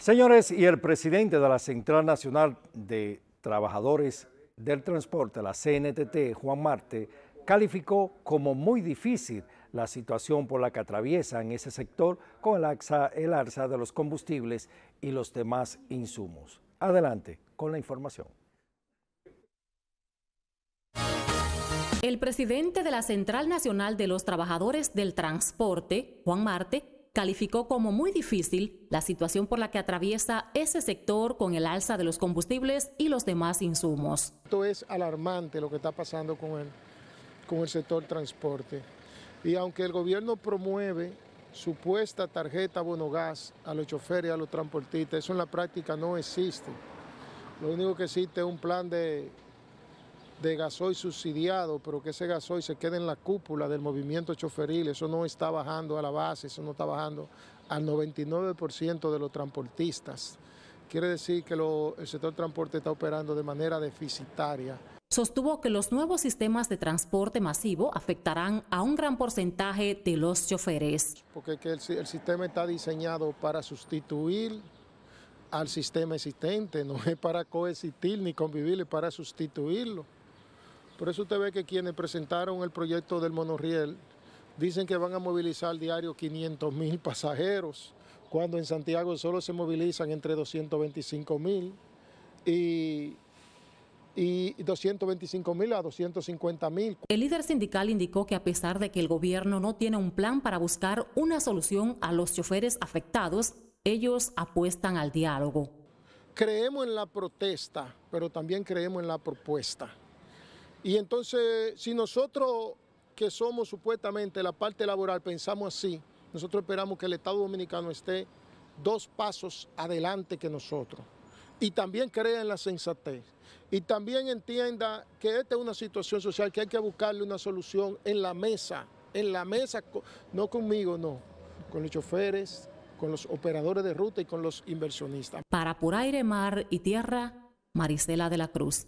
Señores, y el presidente de la Central Nacional de Trabajadores del Transporte, la CNTT, Juan Marte, calificó como muy difícil la situación por la que atraviesa en ese sector con el alza, el alza de los combustibles y los demás insumos. Adelante con la información. El presidente de la Central Nacional de los Trabajadores del Transporte, Juan Marte, calificó como muy difícil la situación por la que atraviesa ese sector con el alza de los combustibles y los demás insumos. Esto es alarmante lo que está pasando con el, con el sector transporte. Y aunque el gobierno promueve supuesta tarjeta bonogás a los choferes, y a los transportistas, eso en la práctica no existe. Lo único que existe es un plan de de gasoil subsidiado, pero que ese gasoil se quede en la cúpula del movimiento choferil, eso no está bajando a la base, eso no está bajando al 99% de los transportistas. Quiere decir que el sector transporte está operando de manera deficitaria. Sostuvo que los nuevos sistemas de transporte masivo afectarán a un gran porcentaje de los choferes. Porque el sistema está diseñado para sustituir al sistema existente, no es para coexistir ni convivir, es para sustituirlo. Por eso usted ve que quienes presentaron el proyecto del monorriel dicen que van a movilizar diario 500 mil pasajeros, cuando en Santiago solo se movilizan entre 225 mil y y 225 mil a 250 mil. El líder sindical indicó que a pesar de que el gobierno no tiene un plan para buscar una solución a los choferes afectados, ellos apuestan al diálogo. Creemos en la protesta, pero también creemos en la propuesta. Y entonces, si nosotros que somos supuestamente la parte laboral pensamos así, nosotros esperamos que el Estado Dominicano esté dos pasos adelante que nosotros. Y también crea en la sensatez. Y también entienda que esta es una situación social que hay que buscarle una solución en la mesa. En la mesa, no conmigo, no. Con los choferes, con los operadores de ruta y con los inversionistas. Para Por Aire, Mar y Tierra, Marisela de la Cruz.